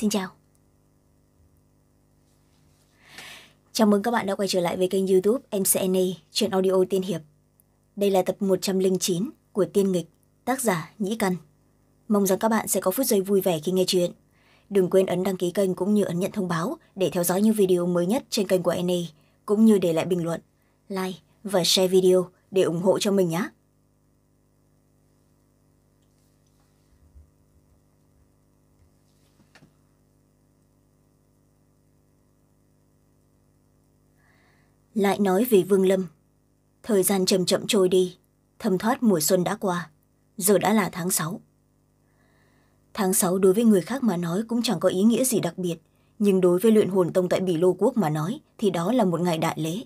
Xin chào. Chào mừng các bạn đã quay trở lại với kênh youtube MCNA, chuyện audio tiên hiệp. Đây là tập một trăm chín của Tiên Nghịch, tác giả Nhĩ Căn. Mong rằng các bạn sẽ có phút giây vui vẻ khi nghe chuyện. Đừng quên ấn đăng ký kênh cũng như ấn nhận thông báo để theo dõi những video mới nhất trên kênh của NA, cũng như để lại bình luận, like và share video để ủng hộ cho mình nhé. lại nói về vương lâm thời gian chậm chậm trôi đi thâm thoát mùa xuân đã qua giờ đã là tháng sáu tháng sáu đối với người khác mà nói cũng chẳng có ý nghĩa gì đặc biệt nhưng đối với luyện hồn tông tại bỉ lô quốc mà nói thì đó là một ngày đại lễ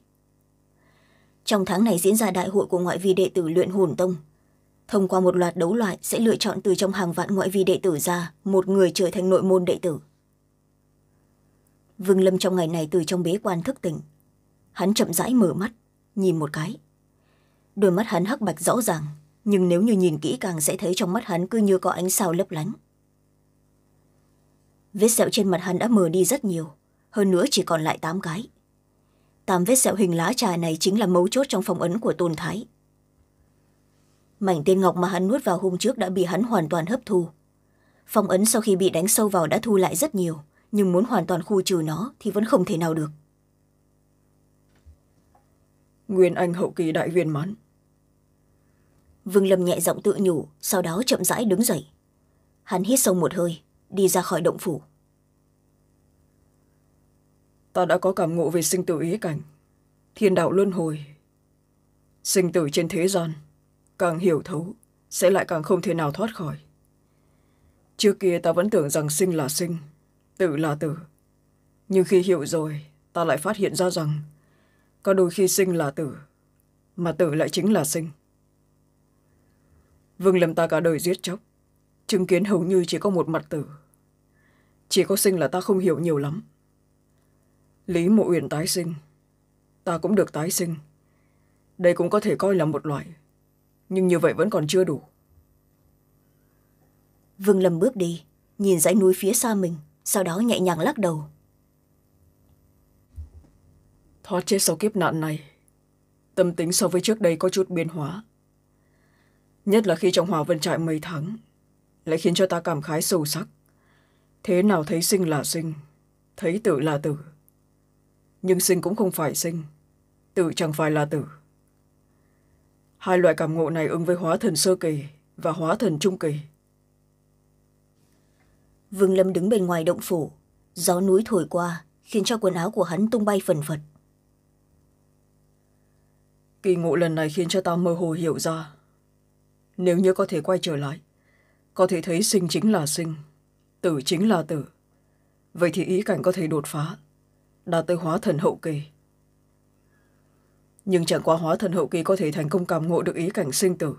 trong tháng này diễn ra đại hội của ngoại vi đệ tử luyện hồn tông thông qua một loạt đấu loại sẽ lựa chọn từ trong hàng vạn ngoại vi đệ tử ra một người trở thành nội môn đệ tử vương lâm trong ngày này từ trong bế quan thức tỉnh hắn chậm rãi mở mắt nhìn một cái đôi mắt hắn hắc bạch rõ ràng nhưng nếu như nhìn kỹ càng sẽ thấy trong mắt hắn cứ như có ánh sao lấp lánh vết sẹo trên mặt hắn đã mờ đi rất nhiều hơn nữa chỉ còn lại tám cái tám vết sẹo hình lá trà này chính là mấu chốt trong phong ấn của tôn thái mảnh tiên ngọc mà hắn nuốt vào hôm trước đã bị hắn hoàn toàn hấp thu phong ấn sau khi bị đánh sâu vào đã thu lại rất nhiều nhưng muốn hoàn toàn khu trừ nó thì vẫn không thể nào được nguyên anh hậu kỳ đại viên mãn vương lâm nhẹ giọng tự nhủ sau đó chậm rãi đứng dậy hắn hít sâu một hơi đi ra khỏi động phủ ta đã có cảm ngộ về sinh tử ý cảnh thiên đạo luân hồi sinh tử trên thế gian càng hiểu thấu sẽ lại càng không thể nào thoát khỏi trước kia ta vẫn tưởng rằng sinh là sinh tử là tử nhưng khi hiểu rồi ta lại phát hiện ra rằng có đôi khi sinh là tử mà tử lại chính là sinh vương lâm ta cả đời giết chóc chứng kiến hầu như chỉ có một mặt tử chỉ có sinh là ta không hiểu nhiều lắm lý mộ uyển tái sinh ta cũng được tái sinh đây cũng có thể coi là một loại nhưng như vậy vẫn còn chưa đủ vương lâm bước đi nhìn dãy núi phía xa mình sau đó nhẹ nhàng lắc đầu thoát chết sau kiếp nạn này tâm tính so với trước đây có chút biến hóa nhất là khi trong hòa vân trại mấy tháng lại khiến cho ta cảm khái sâu sắc thế nào thấy sinh là sinh thấy tử là tử nhưng sinh cũng không phải sinh tử chẳng phải là tử hai loại cảm ngộ này ứng với hóa thần sơ kỳ và hóa thần trung kỳ vương lâm đứng bên ngoài động phủ gió núi thổi qua khiến cho quần áo của hắn tung bay phần phật kỳ ngộ lần này khiến cho ta mơ hồ hiểu ra nếu như có thể quay trở lại có thể thấy sinh chính là sinh tử chính là tử vậy thì ý cảnh có thể đột phá đạt tới hóa thần hậu kỳ nhưng chẳng qua hóa thần hậu kỳ có thể thành công cảm ngộ được ý cảnh sinh tử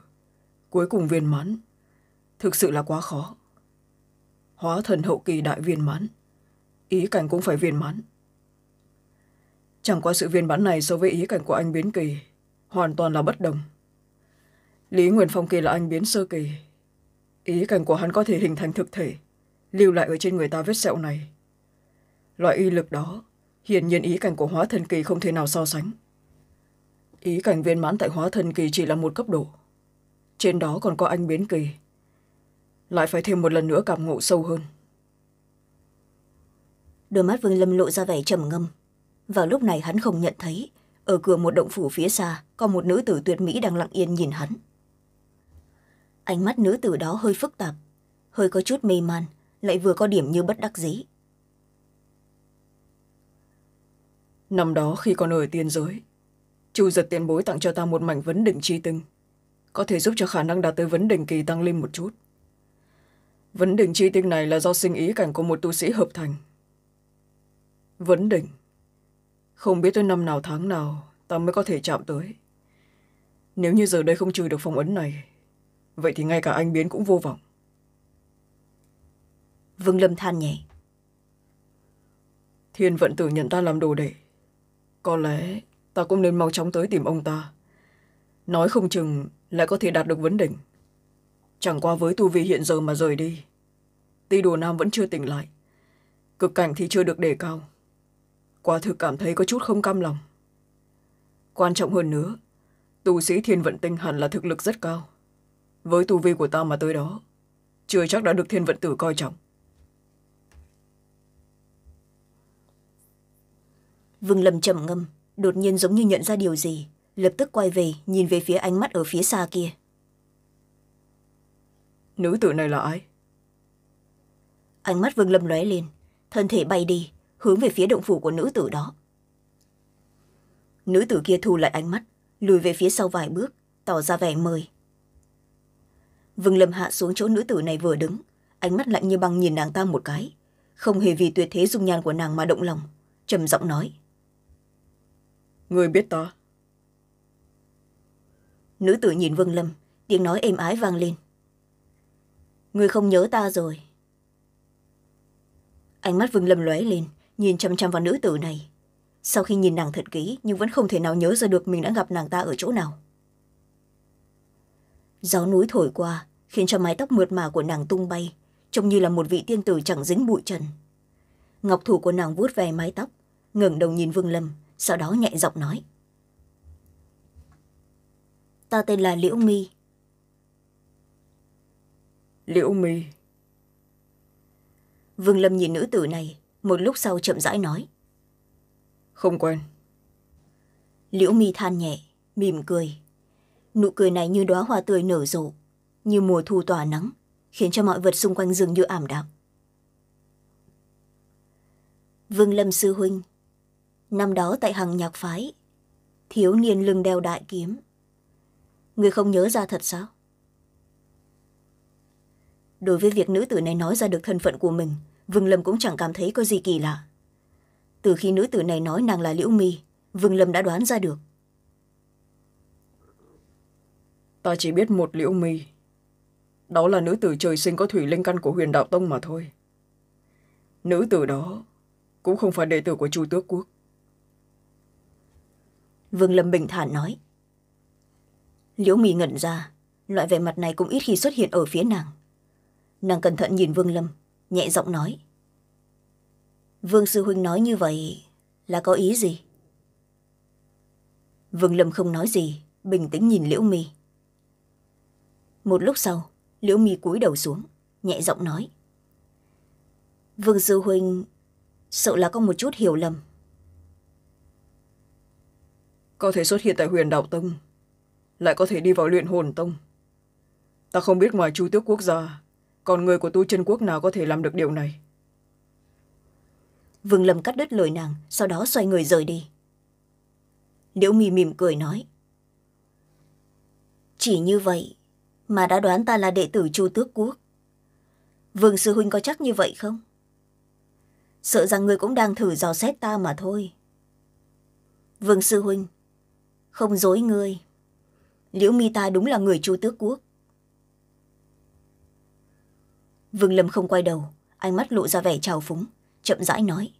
cuối cùng viên mãn thực sự là quá khó hóa thần hậu kỳ đại viên mãn ý cảnh cũng phải viên mãn chẳng qua sự viên mãn này so với ý cảnh của anh biến kỳ hoàn toàn là bất đồng lý nguyên phong kia là anh biến sơ kỳ ý cảnh của hắn có thể hình thành thực thể lưu lại ở trên người ta vết sẹo này loại uy lực đó hiển nhiên ý cảnh của hóa thần kỳ không thể nào so sánh ý cảnh viên mãn tại hóa thần kỳ chỉ là một cấp độ trên đó còn có anh biến kỳ lại phải thêm một lần nữa cảm ngộ sâu hơn đôi mắt vương lâm lộ ra vẻ trầm ngâm vào lúc này hắn không nhận thấy ở cửa một động phủ phía xa có một nữ tử tuyệt mỹ đang lặng yên nhìn hắn ánh mắt nữ tử đó hơi phức tạp hơi có chút mê man lại vừa có điểm như bất đắc dĩ năm đó khi còn ở tiên giới chu giật tiền bối tặng cho ta một mảnh vấn đỉnh tri tinh có thể giúp cho khả năng đạt tới vấn đỉnh kỳ tăng lên một chút vấn đỉnh tri tinh này là do sinh ý cảnh của một tu sĩ hợp thành vấn đỉnh không biết tới năm nào tháng nào ta mới có thể chạm tới. Nếu như giờ đây không trừ được phong ấn này, vậy thì ngay cả anh biến cũng vô vọng. Vương Lâm than nhẹ. Thiên vận tử nhận ta làm đồ đệ. Có lẽ ta cũng nên mau chóng tới tìm ông ta. Nói không chừng lại có thể đạt được vấn đỉnh. Chẳng qua với tu vi hiện giờ mà rời đi. Ti đồ nam vẫn chưa tỉnh lại. Cực cảnh thì chưa được đề cao quả thực cảm thấy có chút không cam lòng quan trọng hơn nữa tu sĩ thiên vận tinh hẳn là thực lực rất cao với tu vi của ta mà tới đó chưa chắc đã được thiên vận tử coi trọng vương lâm trầm ngâm đột nhiên giống như nhận ra điều gì lập tức quay về nhìn về phía ánh mắt ở phía xa kia nữ tử này là ai ánh mắt vương lâm lóe lên thân thể bay đi hướng về phía động phủ của nữ tử đó nữ tử kia thu lại ánh mắt lùi về phía sau vài bước tỏ ra vẻ mời vương lâm hạ xuống chỗ nữ tử này vừa đứng ánh mắt lạnh như băng nhìn nàng ta một cái không hề vì tuyệt thế dung nhan của nàng mà động lòng trầm giọng nói người biết ta nữ tử nhìn vương lâm tiếng nói êm ái vang lên người không nhớ ta rồi ánh mắt vương lâm lóe lên nhìn chăm chăm vào nữ tử này sau khi nhìn nàng thật kỹ nhưng vẫn không thể nào nhớ ra được mình đã gặp nàng ta ở chỗ nào gió núi thổi qua khiến cho mái tóc mượt mà của nàng tung bay trông như là một vị tiên tử chẳng dính bụi trần ngọc thủ của nàng vuốt về mái tóc ngẩng đầu nhìn vương lâm sau đó nhẹ giọng nói ta tên là liễu mi liễu mi vương lâm nhìn nữ tử này một lúc sau chậm rãi nói không quen liễu mi than nhẹ mỉm cười nụ cười này như đóa hoa tươi nở rộ như mùa thu tỏa nắng khiến cho mọi vật xung quanh dường như ảm đạm vương lâm sư huynh năm đó tại hằng nhạc phái thiếu niên lưng đeo đại kiếm người không nhớ ra thật sao đối với việc nữ tử này nói ra được thân phận của mình vương lâm cũng chẳng cảm thấy có gì kỳ lạ từ khi nữ tử này nói nàng là liễu mi vương lâm đã đoán ra được ta chỉ biết một liễu mi đó là nữ tử trời sinh có thủy linh căn của huyền đạo tông mà thôi nữ tử đó cũng không phải đệ tử của chu tước quốc vương lâm bình thản nói liễu mì ngẩn ra loại vẻ mặt này cũng ít khi xuất hiện ở phía nàng nàng cẩn thận nhìn vương lâm nhẹ giọng nói vương sư huynh nói như vậy là có ý gì vương lâm không nói gì bình tĩnh nhìn liễu mi một lúc sau liễu mi cúi đầu xuống nhẹ giọng nói vương sư huynh sợ là có một chút hiểu lầm có thể xuất hiện tại huyền đạo tông lại có thể đi vào luyện hồn tông ta không biết ngoài chu tước quốc gia còn người của tu chân quốc nào có thể làm được điều này vương lâm cắt đứt lời nàng sau đó xoay người rời đi liễu mi mỉm cười nói chỉ như vậy mà đã đoán ta là đệ tử chu tước quốc vương sư huynh có chắc như vậy không sợ rằng người cũng đang thử dò xét ta mà thôi vương sư huynh không dối ngươi liễu mi ta đúng là người chu tước quốc vương lâm không quay đầu ánh mắt lộ ra vẻ trào phúng chậm rãi nói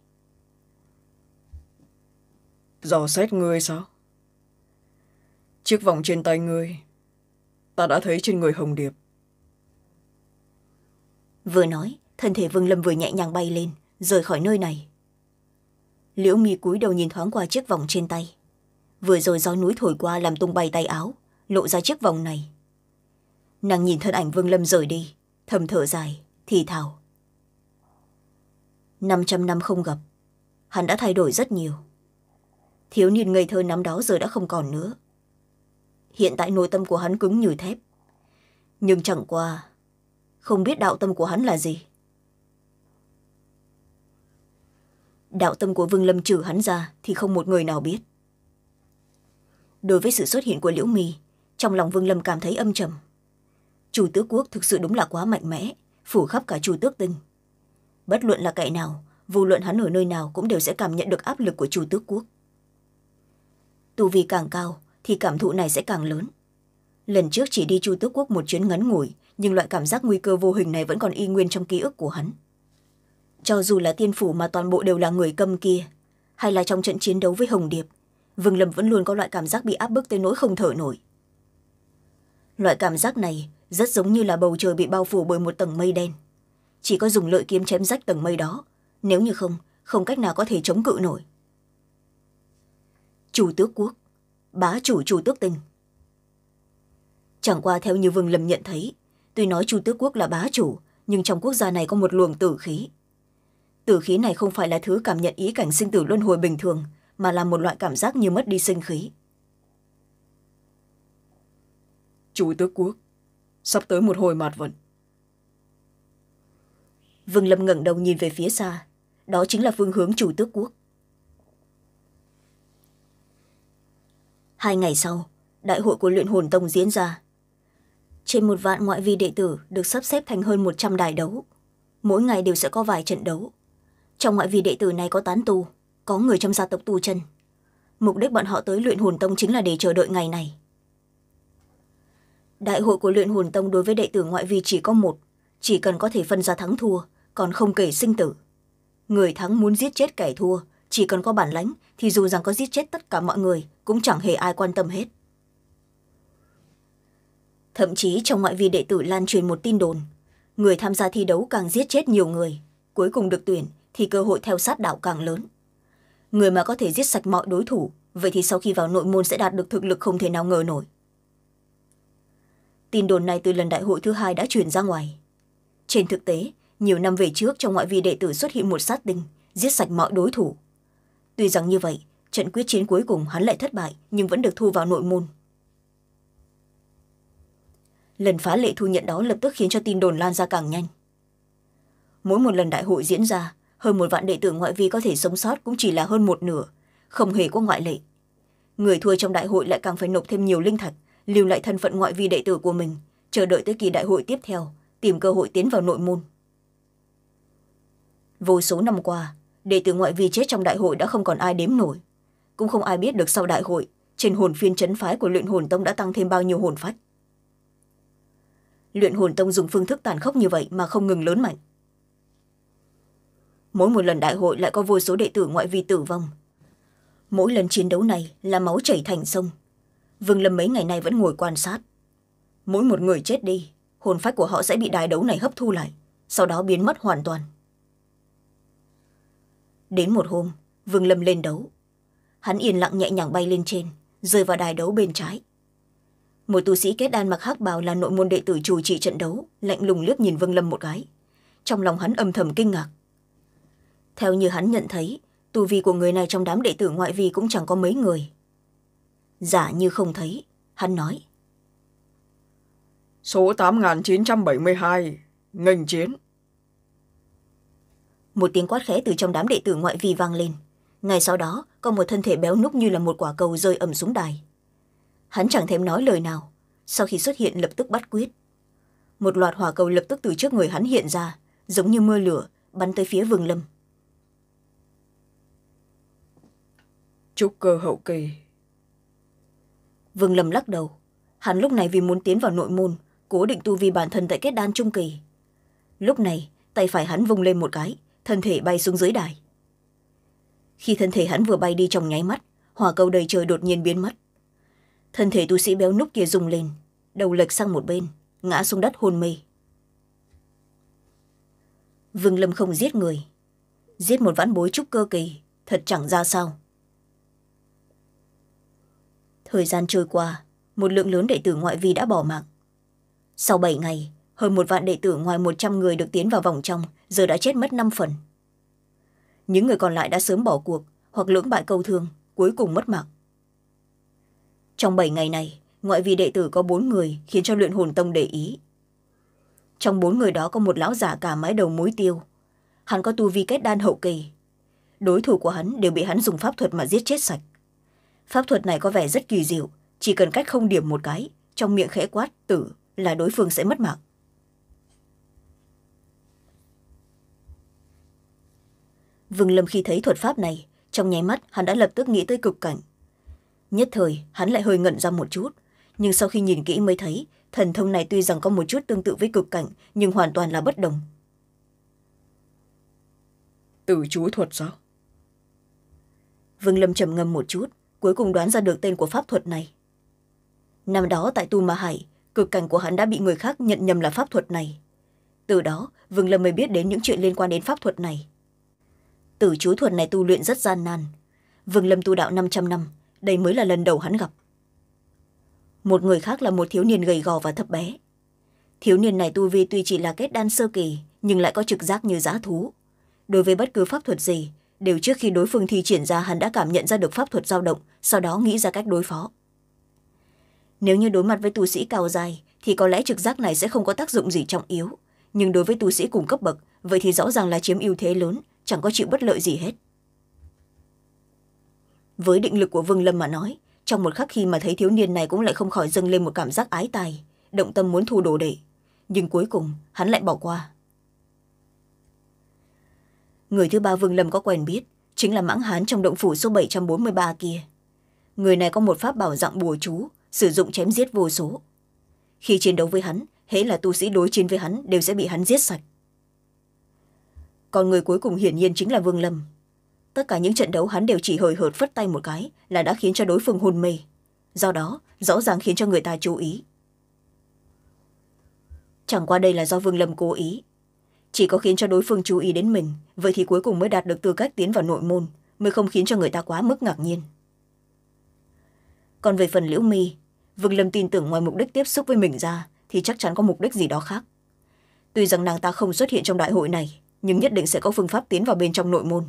dò xét ngươi sao chiếc vòng trên tay ngươi ta đã thấy trên người hồng điệp vừa nói thân thể vương lâm vừa nhẹ nhàng bay lên rời khỏi nơi này liễu mi cúi đầu nhìn thoáng qua chiếc vòng trên tay vừa rồi gió núi thổi qua làm tung bay tay áo lộ ra chiếc vòng này nàng nhìn thân ảnh vương lâm rời đi thầm thở dài thì thào năm trăm năm không gặp hắn đã thay đổi rất nhiều thiếu niên ngây thơ năm đó giờ đã không còn nữa hiện tại nội tâm của hắn cứng như thép nhưng chẳng qua không biết đạo tâm của hắn là gì đạo tâm của vương lâm trừ hắn ra thì không một người nào biết đối với sự xuất hiện của liễu mì trong lòng vương lâm cảm thấy âm trầm chủ tứ quốc thực sự đúng là quá mạnh mẽ phủ khắp cả chu tước tinh bất luận là cậy nào vô luận hắn ở nơi nào cũng đều sẽ cảm nhận được áp lực của chu tước quốc tu vi càng cao thì cảm thụ này sẽ càng lớn lần trước chỉ đi chu tước quốc một chuyến ngắn ngủi nhưng loại cảm giác nguy cơ vô hình này vẫn còn y nguyên trong ký ức của hắn cho dù là tiên phủ mà toàn bộ đều là người câm kia hay là trong trận chiến đấu với hồng điệp vương lâm vẫn luôn có loại cảm giác bị áp bức tới nỗi không thở nổi loại cảm giác này rất giống như là bầu trời bị bao phủ bởi một tầng mây đen chỉ có dùng lợi kiếm chém rách tầng mây đó nếu như không không cách nào có thể chống cự nổi chủ tước quốc bá chủ chủ tước tinh chẳng qua theo như vương lâm nhận thấy tuy nói chu tước quốc là bá chủ nhưng trong quốc gia này có một luồng tử khí tử khí này không phải là thứ cảm nhận ý cảnh sinh tử luân hồi bình thường mà là một loại cảm giác như mất đi sinh khí chủ tước quốc sắp tới một hồi mạt vận vương lâm ngẩng đầu nhìn về phía xa đó chính là phương hướng chủ tước quốc hai ngày sau đại hội của luyện hồn tông diễn ra trên một vạn ngoại vi đệ tử được sắp xếp thành hơn một trăm đài đấu mỗi ngày đều sẽ có vài trận đấu trong ngoại vi đệ tử này có tán tu có người trong gia tộc tu chân mục đích bọn họ tới luyện hồn tông chính là để chờ đợi ngày này đại hội của luyện hồn tông đối với đệ tử ngoại vi chỉ có một chỉ cần có thể phân ra thắng thua còn không kể sinh tử người thắng muốn giết chết kẻ thua chỉ cần có bản lãnh thì dù rằng có giết chết tất cả mọi người cũng chẳng hề ai quan tâm hết thậm chí trong ngoại vi đệ tử lan truyền một tin đồn người tham gia thi đấu càng giết chết nhiều người cuối cùng được tuyển thì cơ hội theo sát đạo càng lớn người mà có thể giết sạch mọi đối thủ vậy thì sau khi vào nội môn sẽ đạt được thực lực không thể nào ngờ nổi tin đồn này từ lần đại hội thứ hai đã truyền ra ngoài trên thực tế nhiều năm về trước trong ngoại vi đệ tử xuất hiện một sát tinh giết sạch mọi đối thủ tuy rằng như vậy trận quyết chiến cuối cùng hắn lại thất bại nhưng vẫn được thu vào nội môn lần phá lệ thu nhận đó lập tức khiến cho tin đồn lan ra càng nhanh mỗi một lần đại hội diễn ra hơn một vạn đệ tử ngoại vi có thể sống sót cũng chỉ là hơn một nửa không hề có ngoại lệ người thua trong đại hội lại càng phải nộp thêm nhiều linh thạch lưu lại thân phận ngoại vi đệ tử của mình chờ đợi tới kỳ đại hội tiếp theo tìm cơ hội tiến vào nội môn vô số năm qua đệ tử ngoại vi chết trong đại hội đã không còn ai đếm nổi cũng không ai biết được sau đại hội trên hồn phiên chấn phái của luyện hồn tông đã tăng thêm bao nhiêu hồn phách luyện hồn tông dùng phương thức tàn khốc như vậy mà không ngừng lớn mạnh mỗi một lần đại hội lại có vô số đệ tử ngoại vi tử vong mỗi lần chiến đấu này là máu chảy thành sông vương lâm mấy ngày nay vẫn ngồi quan sát mỗi một người chết đi hồn phách của họ sẽ bị đài đấu này hấp thu lại sau đó biến mất hoàn toàn đến một hôm vương lâm lên đấu hắn yên lặng nhẹ nhàng bay lên trên rơi vào đài đấu bên trái một tu sĩ kết đan mặc hắc bào là nội môn đệ tử chủ trì trận đấu lạnh lùng liếc nhìn vương lâm một cái trong lòng hắn âm thầm kinh ngạc theo như hắn nhận thấy tu vi của người này trong đám đệ tử ngoại vi cũng chẳng có mấy người giả như không thấy hắn nói số tám nghìn chín trăm bảy mươi hai nghênh chiến một tiếng quát khẽ từ trong đám đệ tử ngoại vi vang lên ngay sau đó có một thân thể béo núc như là một quả cầu rơi ầm xuống đài hắn chẳng thèm nói lời nào sau khi xuất hiện lập tức bắt quyết một loạt hỏa cầu lập tức từ trước người hắn hiện ra giống như mưa lửa bắn tới phía vương lâm trúc cơ hậu kỳ vương lâm lắc đầu hắn lúc này vì muốn tiến vào nội môn cố định tu vi bản thân tại kết đan trung kỳ lúc này tay phải hắn vung lên một cái thân thể bay xuống dưới đài khi thân thể hắn vừa bay đi trong nháy mắt hỏa cầu đầy trời đột nhiên biến mất thân thể tu sĩ béo núc kia rung lên đầu lệch sang một bên ngã xuống đất hôn mê vương lâm không giết người giết một vãn bối trúc cơ kỳ thật chẳng ra sao thời gian trôi qua một lượng lớn đệ tử ngoại vi đã bỏ mạng sau bảy ngày hơn một vạn đệ tử ngoài một trăm người được tiến vào vòng trong giờ đã chết mất năm phần những người còn lại đã sớm bỏ cuộc hoặc lưỡng bại câu thương cuối cùng mất mạng trong bảy ngày này ngoại vi đệ tử có bốn người khiến cho luyện hồn tông để ý trong bốn người đó có một lão giả cả mái đầu mối tiêu hắn có tu vi kết đan hậu kỳ đối thủ của hắn đều bị hắn dùng pháp thuật mà giết chết sạch pháp thuật này có vẻ rất kỳ diệu chỉ cần cách không điểm một cái trong miệng khẽ quát tử là đối phương sẽ mất mạng vương lâm khi thấy thuật pháp này trong nháy mắt hắn đã lập tức nghĩ tới cực cảnh nhất thời hắn lại hơi ngẩn ra một chút nhưng sau khi nhìn kỹ mới thấy thần thông này tuy rằng có một chút tương tự với cực cảnh nhưng hoàn toàn là bất đồng Tử chú thuật sao? Vương Lâm trầm ngâm một chút, cuối cùng đoán ra được tên của pháp thuật này năm đó tại tu ma hải cực cảnh của hắn đã bị người khác nhận nhầm là pháp thuật này từ đó vương lâm mới biết đến những chuyện liên quan đến pháp thuật này tử chú thuật này tu luyện rất gian nan vương lâm tu đạo năm trăm năm đây mới là lần đầu hắn gặp một người khác là một thiếu niên gầy gò và thấp bé thiếu niên này tu vi tuy chỉ là kết đan sơ kỳ nhưng lại có trực giác như g thú đối với bất cứ pháp thuật gì đều trước khi đối phương thi triển ra hắn đã cảm nhận ra được pháp thuật dao động sau đó nghĩ ra cách đối phó nếu như đối mặt với tu sĩ cao dài thì có lẽ trực giác này sẽ không có tác dụng gì trọng yếu nhưng đối với tu sĩ cùng cấp bậc vậy thì rõ ràng là chiếm ưu thế lớn chẳng có chịu bất lợi gì hết với định lực của vương lâm mà nói trong một khắc khi mà thấy thiếu niên này cũng lại không khỏi dâng lên một cảm giác ái tài động tâm muốn thu đồ đệ nhưng cuối cùng hắn lại bỏ qua người thứ ba vương lâm có quen biết chính là mãng hán trong động phủ số bảy trăm bốn mươi ba kia người này có một pháp bảo dạng bùa chú sử dụng chém giết vô số khi chiến đấu với hắn hễ là tu sĩ đối chiến với hắn đều sẽ bị hắn giết sạch còn người cuối cùng hiển nhiên chính là vương lâm tất cả những trận đấu hắn đều chỉ hời hợt phất tay một cái là đã khiến cho đối phương hôn mê do đó rõ ràng khiến cho người ta chú ý chẳng qua đây là do vương lâm cố ý chỉ có khiến cho đối phương chú ý đến mình vậy thì cuối cùng mới đạt được tư cách tiến vào nội môn mới không khiến cho người ta quá mức ngạc nhiên còn về phần liễu my vương lâm tin tưởng ngoài mục đích tiếp xúc với mình ra thì chắc chắn có mục đích gì đó khác tuy rằng nàng ta không xuất hiện trong đại hội này nhưng nhất định sẽ có phương pháp tiến vào bên trong nội môn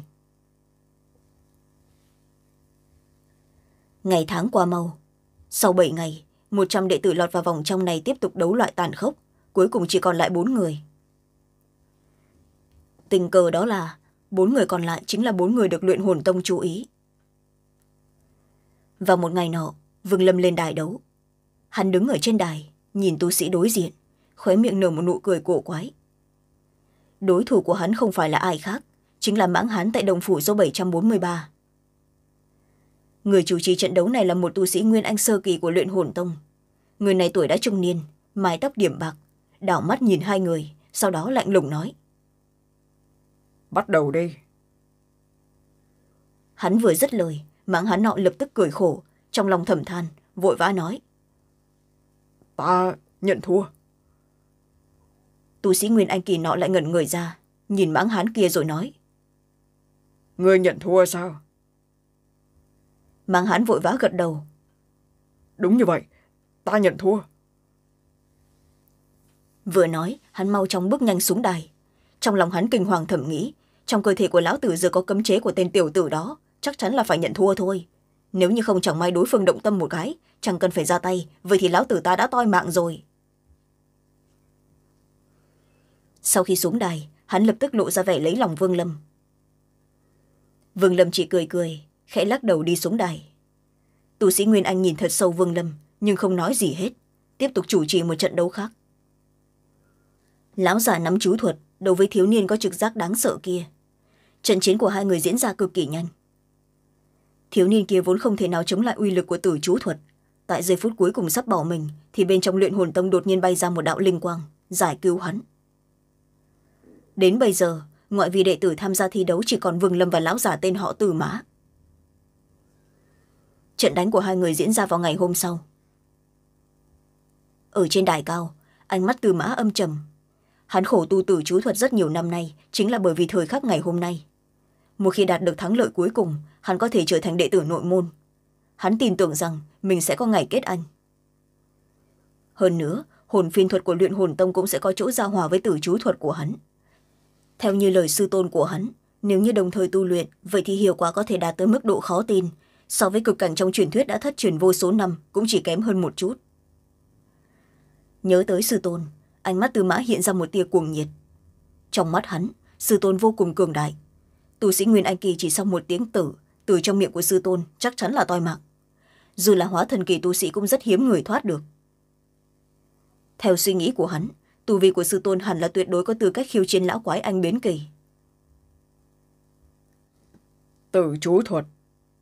ngày tháng qua mau sau bảy ngày một trăm đệ tử lọt vào vòng trong này tiếp tục đấu loại tàn khốc cuối cùng chỉ còn lại bốn người tình cờ đó là bốn người còn lại chính là bốn người được luyện hồn tông chú ý và một ngày nọ vương lâm lên đài đấu hắn đứng ở trên đài nhìn tu sĩ đối diện khóe miệng nở một nụ cười cổ quái đối thủ của hắn không phải là ai khác chính là mãng hắn tại đồng phủ số bảy trăm bốn mươi ba người chủ trì trận đấu này là một tu sĩ nguyên anh sơ kỳ của luyện hồn tông người này tuổi đã trung niên mái tóc điểm bạc đảo mắt nhìn hai người sau đó lạnh lùng nói bắt đầu đi hắn vừa dứt lời mạng hắn nọ lập tức cười khổ trong lòng thầm than vội vã nói ta nhận thua tu sĩ nguyên anh kỳ nọ lại ngẩn người ra nhìn mãng hán kia rồi nói ngươi nhận thua sao mãng hán vội vã gật đầu đúng như vậy ta nhận thua vừa nói hắn mau chóng bước nhanh xuống đài trong lòng hắn kinh hoàng thầm nghĩ trong cơ thể của lão tử giờ có cấm chế của tên tiểu tử đó chắc chắn là phải nhận thua thôi nếu như không chẳng may đối phương động tâm một cái chẳng cần phải ra tay vậy thì lão tử ta đã toi mạng rồi sau khi xuống đài hắn lập tức lộ ra vẻ lấy lòng vương lâm vương lâm chỉ cười cười khẽ lắc đầu đi xuống đài tu sĩ nguyên anh nhìn thật sâu vương lâm nhưng không nói gì hết tiếp tục chủ trì một trận đấu khác lão già nắm chú thuật đối với thiếu niên có trực giác đáng sợ kia trận chiến của hai người diễn ra cực kỳ nhanh thiếu niên kia vốn không thể nào chống lại uy lực của tử chú thuật tại giây phút cuối cùng sắp bỏ mình thì bên trong luyện hồn tông đột nhiên bay ra một đạo linh quang giải cứu hắn đến bây giờ ngoại vi đệ tử tham gia thi đấu chỉ còn vương lâm và lão giả tên họ Tử mã trận đánh của hai người diễn ra vào ngày hôm sau ở trên đài cao ánh mắt từ mã âm trầm hắn khổ tu tử chú thuật rất nhiều năm nay chính là bởi vì thời khắc ngày hôm nay một khi đạt được thắng lợi cuối cùng hắn có thể trở thành đệ tử nội môn hắn tin tưởng rằng mình sẽ có ngày kết anh hơn nữa hồn phiên thuật của luyện hồn tông cũng sẽ có chỗ giao hòa với tử chú thuật của hắn theo như lời sư tôn của hắn nếu như đồng thời tu luyện vậy thì hiệu quả có thể đạt tới mức độ khó tin so với cực cảnh trong truyền thuyết đã thất truyền vô số năm cũng chỉ kém hơn một chút nhớ tới sư tôn ánh mắt tư mã hiện ra một tia cuồng nhiệt trong mắt hắn sư tôn vô cùng cường đại tu sĩ nguyên anh kỳ chỉ sau một tiếng tử từ trong miệng của sư tôn chắc chắn là toi mạng dù là hóa thần kỳ tu sĩ cũng rất hiếm người thoát được theo suy nghĩ của hắn tu vi của sư tôn hẳn là tuyệt đối có tư cách khiêu chiến lão quái anh bến kỳ Tử chú thuật,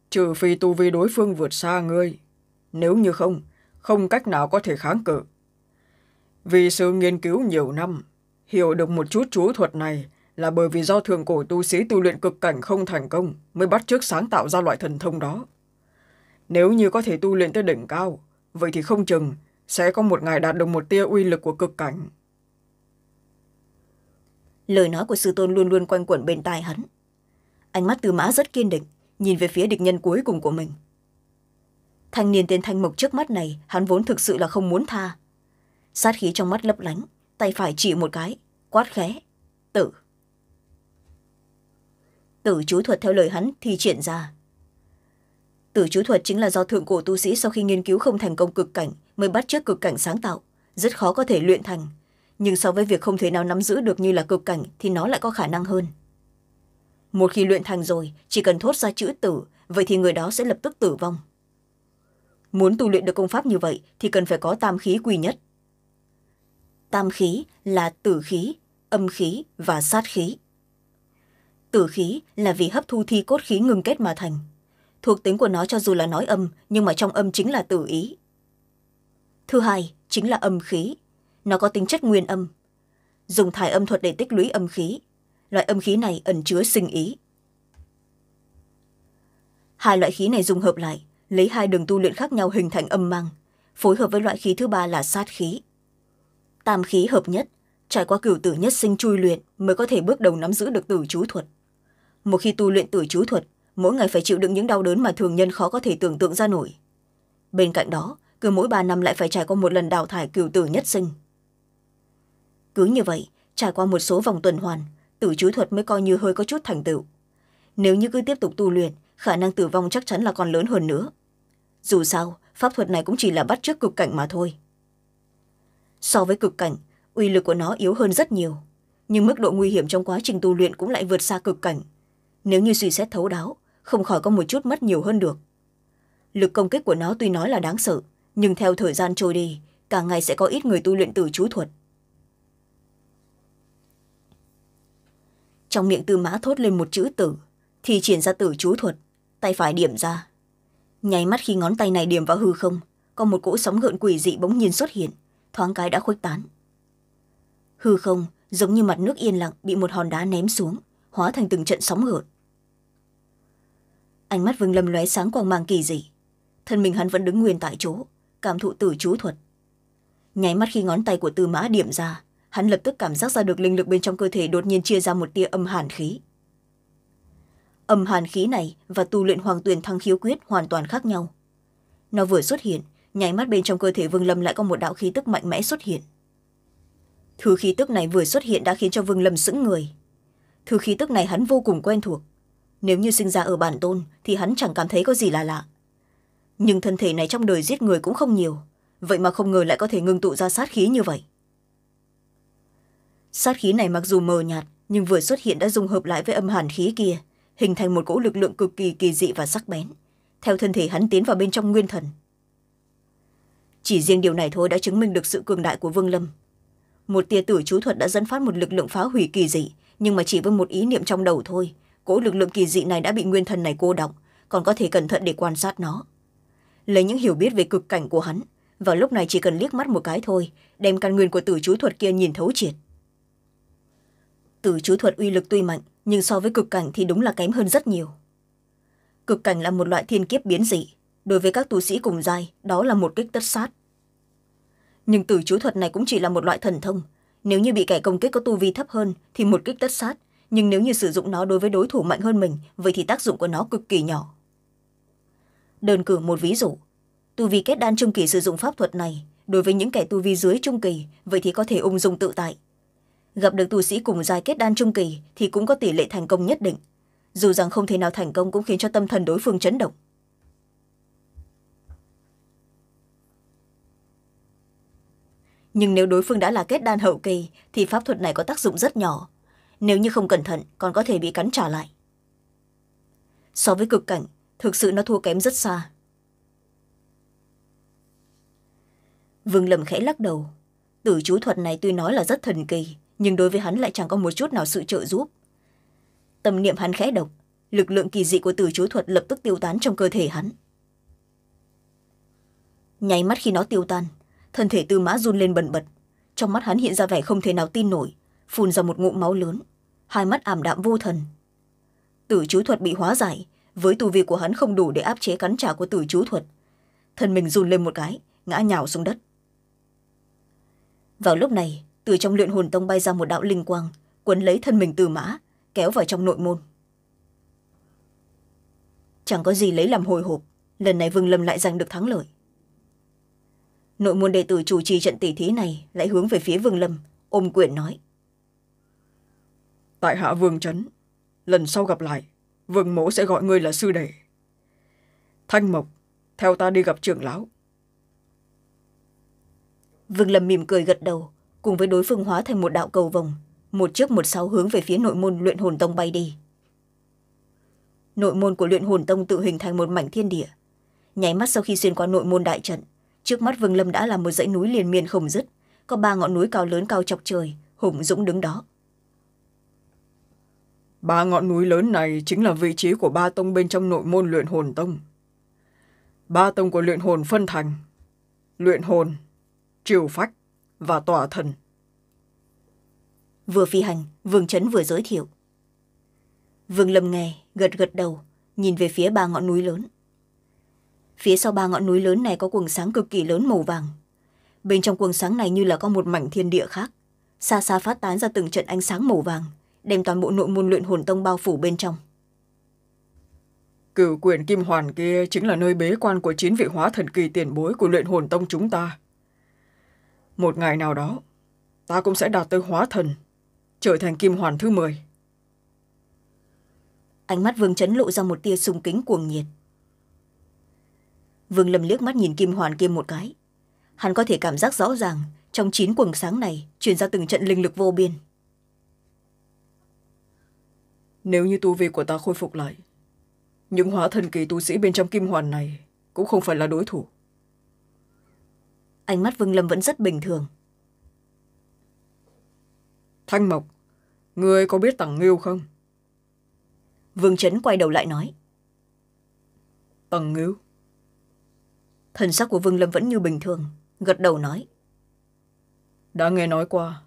trừ phi tu vi đối phương vượt xa ngươi. Nếu như không, không cách nào có thể kháng cự. Vì sự nghiên cứu nhiều năm, hiểu được một chút chú thuật này là bởi vì do thường cổ tu sĩ tu luyện cực cảnh không thành công mới bắt chước sáng tạo ra loại thần thông đó. Nếu như có thể tu luyện tới đỉnh cao, vậy thì không chừng sẽ có một ngày đạt được một tia uy lực của cực cảnh. Lời nói của sư tôn luôn luôn quanh quẩn bên tai hắn. Ánh mắt tư mã rất kiên định, nhìn về phía địch nhân cuối cùng của mình. Thanh niên tên Thanh Mộc trước mắt này hắn vốn thực sự là không muốn tha. Sát khí trong mắt lấp lánh, tay phải chỉ một cái, quát khẽ, tử tử chú thuật theo lời hắn thì triển ra tử chú thuật chính là do thượng cổ tu sĩ sau khi nghiên cứu không thành công cực cảnh mới bắt chước cực cảnh sáng tạo rất khó có thể luyện thành nhưng so với việc không thể nào nắm giữ được như là cực cảnh thì nó lại có khả năng hơn một khi luyện thành rồi chỉ cần thốt ra chữ tử vậy thì người đó sẽ lập tức tử vong muốn tu luyện được công pháp như vậy thì cần phải có tam khí quy nhất tam khí là tử khí âm khí và sát khí tử khí là vì hấp thu thi cốt khí ngừng kết mà thành thuộc tính của nó cho dù là nói âm nhưng mà trong âm chính là tử ý thứ hai chính là âm khí nó có tính chất nguyên âm dùng thải âm thuật để tích lũy âm khí loại âm khí này ẩn chứa sinh ý hai loại khí này dùng hợp lại lấy hai đường tu luyện khác nhau hình thành âm mang phối hợp với loại khí thứ ba là sát khí tam khí hợp nhất trải qua cửu tử nhất sinh chui luyện mới có thể bước đầu nắm giữ được tử chú thuật một khi tu luyện tử chú thuật mỗi ngày phải chịu đựng những đau đớn mà thường nhân khó có thể tưởng tượng ra nổi bên cạnh đó cứ mỗi ba năm lại phải trải qua một lần đào thải cửu tử nhất sinh cứ như vậy trải qua một số vòng tuần hoàn tử chú thuật mới coi như hơi có chút thành tựu nếu như cứ tiếp tục tu luyện khả năng tử vong chắc chắn là còn lớn hơn nữa dù sao pháp thuật này cũng chỉ là bắt t cực cảnh mà thôi so với cực cảnh uy lực của nó yếu hơn rất nhiều nhưng mức độ nguy hiểm trong quá trình tu luyện cũng lại vượt xa cực cảnh nếu như suy xét thấu đáo không khỏi có một chút mất nhiều hơn được lực công kích của nó tuy nói là đáng sợ nhưng theo thời gian trôi đi càng ngày sẽ có ít người tu luyện từ chú thuật trong miệng tư mã thốt lên một chữ tử thì triển ra tử chú thuật tay phải điểm ra nháy mắt khi ngón tay này điểm vào hư không có một cỗ sóng gợn quỷ dị bỗng nhiên xuất hiện thoáng cái đã khuếch tán hư không giống như mặt nước yên lặng bị một hòn đá ném xuống hóa thành từng trận sóng gợn ánh mắt vương lâm lóe sáng quang mang kỳ dị thân mình hắn vẫn đứng nguyên tại chỗ cảm thụ từ chú thuật nháy mắt khi ngón tay của tư mã điểm ra hắn lập tức cảm giác ra được linh lực bên trong cơ thể đột nhiên chia ra một tia âm hàn khí âm hàn khí này và tu luyện hoàng tuyền thăng khiếu quyết hoàn toàn khác nhau nó vừa xuất hiện nháy mắt bên trong cơ thể vương lâm lại có một đạo khí tức mạnh mẽ xuất hiện thứ khí tức này vừa xuất hiện đã khiến cho vương lâm sững người thứ khí tức này hắn vô cùng quen thuộc nếu như sinh ra ở bản tôn thì hắn chẳng cảm thấy có gì là lạ nhưng thân thể này trong đời giết người cũng không nhiều vậy mà không ngờ lại có thể ngưng tụ ra sát khí như vậy sát khí này mặc dù mờ nhạt nhưng vừa xuất hiện đã dùng hợp lại với âm hàn khí kia hình thành một cỗ lực lượng cực kỳ kỳ dị và sắc bén theo thân thể hắn tiến vào bên trong nguyên thần chỉ riêng điều này thôi đã chứng minh được sự cường đại của vương lâm một tia tử chú thuật đã dẫn phát một lực lượng phá hủy kỳ dị nhưng mà chỉ với một ý niệm trong đầu thôi cỗ lực lượng kỳ dị này đã bị nguyên thần này cô động còn có thể cẩn thận để quan sát nó lấy những hiểu biết về cực cảnh của hắn vào lúc này chỉ cần liếc mắt một cái thôi đem căn nguyên của tử chú thuật kia nhìn thấu triệt tử chú thuật uy lực tuy mạnh nhưng so với cực cảnh thì đúng là kém hơn rất nhiều cực cảnh là một loại thiên kiếp biến dị đối với các tu sĩ cùng giai đó là một kích tất sát nhưng tử chú thuật này cũng chỉ là một loại thần thông nếu như bị kẻ công kích có tu vi thấp hơn thì một kích tất sát nhưng nếu như sử dụng nó đối với đối thủ mạnh hơn mình vậy thì tác dụng của nó cực kỳ nhỏ đơn cử một ví dụ tu vi kết đan trung kỳ sử dụng pháp thuật này đối với những kẻ tu vi dưới trung kỳ vậy thì có thể ung dung tự tại gặp được tu sĩ cùng giai kết đan trung kỳ thì cũng có tỷ lệ thành công nhất định dù rằng không thể nào thành công cũng khiến cho tâm thần đối phương chấn động nhưng nếu đối phương đã là kết đan hậu kỳ thì pháp thuật này có tác dụng rất nhỏ nếu như không cẩn thận còn có thể bị cắn trả lại so với cực cảnh thực sự nó thua kém rất xa vương lầm khẽ lắc đầu tử chú thuật này tuy nói là rất thần kỳ nhưng đối với hắn lại chẳng có một chút nào sự trợ giúp tâm niệm hắn khẽ độc lực lượng kỳ dị của tử chú thuật lập tức tiêu tán trong cơ thể hắn nháy mắt khi nó tiêu tan thân thể tư mã run lên bần bật trong mắt hắn hiện ra vẻ không thể nào tin nổi phun ra một ngụm máu lớn hai mắt ảm đạm vô thần tử chú thuật bị hóa giải với tu vi của hắn không đủ để áp chế cắn trả của tử chú thuật thân mình run lên một cái ngã nhào xuống đất vào lúc này từ trong luyện hồn tông bay ra một đạo linh quang quấn lấy thân mình từ mã kéo vào trong nội môn chẳng có gì lấy làm hồi hộp lần này vương lâm lại giành được thắng lợi nội môn đệ tử chủ trì trận tỷ thí này lại hướng về phía vương lâm ôm quyển nói tại hạ vương trấn lần sau gặp lại vương mẫu sẽ gọi ngươi là sư đệ thanh mộc theo ta đi gặp trưởng lão vương lâm mỉm cười gật đầu cùng với đối phương hóa thành một đạo cầu vồng một trước một sau hướng về phía nội môn luyện hồn tông bay đi nội môn của luyện hồn tông tự hình thành một mảnh thiên địa nháy mắt sau khi xuyên qua nội môn đại trận trước mắt vương lâm đã là một dãy núi liền miên không dứt có ba ngọn núi cao lớn cao chọc trời hùng dũng đứng đó Ba ngọn núi lớn này chính là vị trí của ba tông bên trong nội môn luyện hồn tông. Ba tông của luyện hồn phân thành, luyện hồn, triều phách và tỏa thần. Vừa phi hành, Vương chấn vừa giới thiệu. Vương Lâm nghe, gật gật đầu, nhìn về phía ba ngọn núi lớn. Phía sau ba ngọn núi lớn này có quần sáng cực kỳ lớn màu vàng. Bên trong quần sáng này như là có một mảnh thiên địa khác. Xa xa phát tán ra từng trận ánh sáng màu vàng, đem toàn bộ nội môn luyện hồn tông bao phủ bên trong Cựu quyền kim hoàn kia chính là nơi bế quan của chín vị hóa thần kỳ tiền bối của luyện hồn tông chúng ta một ngày nào đó ta cũng sẽ đạt tới hóa thần trở thành kim hoàn thứ mười ánh mắt vương chấn lộ ra một tia sung kính cuồng nhiệt vương lâm liếc mắt nhìn kim hoàn kia một cái hắn có thể cảm giác rõ ràng trong chín quầng sáng này truyền ra từng trận linh lực vô biên nếu như tu vi của ta khôi phục lại những hóa thần kỳ tu sĩ bên trong kim hoàn này cũng không phải là đối thủ ánh mắt vương lâm vẫn rất bình thường thanh mộc người có biết tằng ngưu không vương trấn quay đầu lại nói tằng ngưu thần sắc của vương lâm vẫn như bình thường gật đầu nói đã nghe nói qua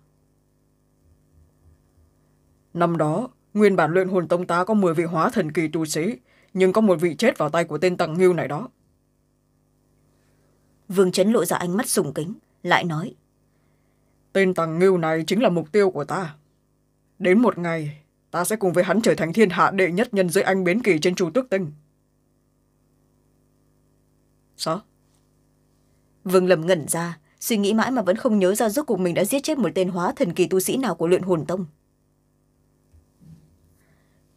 năm đó Nguyên bản luyện hồn tông ta có 10 vị hóa thần kỳ tu sĩ, nhưng có một vị chết vào tay của tên tặng ngưu này đó. Vương Chấn lộ ra ánh mắt sùng kính, lại nói. Tên tặng ngưu này chính là mục tiêu của ta. Đến một ngày, ta sẽ cùng với hắn trở thành thiên hạ đệ nhất nhân giới anh biến kỳ trên chu tước tinh. Sao? Vương lầm ngẩn ra, suy nghĩ mãi mà vẫn không nhớ ra rốt cuộc mình đã giết chết một tên hóa thần kỳ tu sĩ nào của luyện hồn tông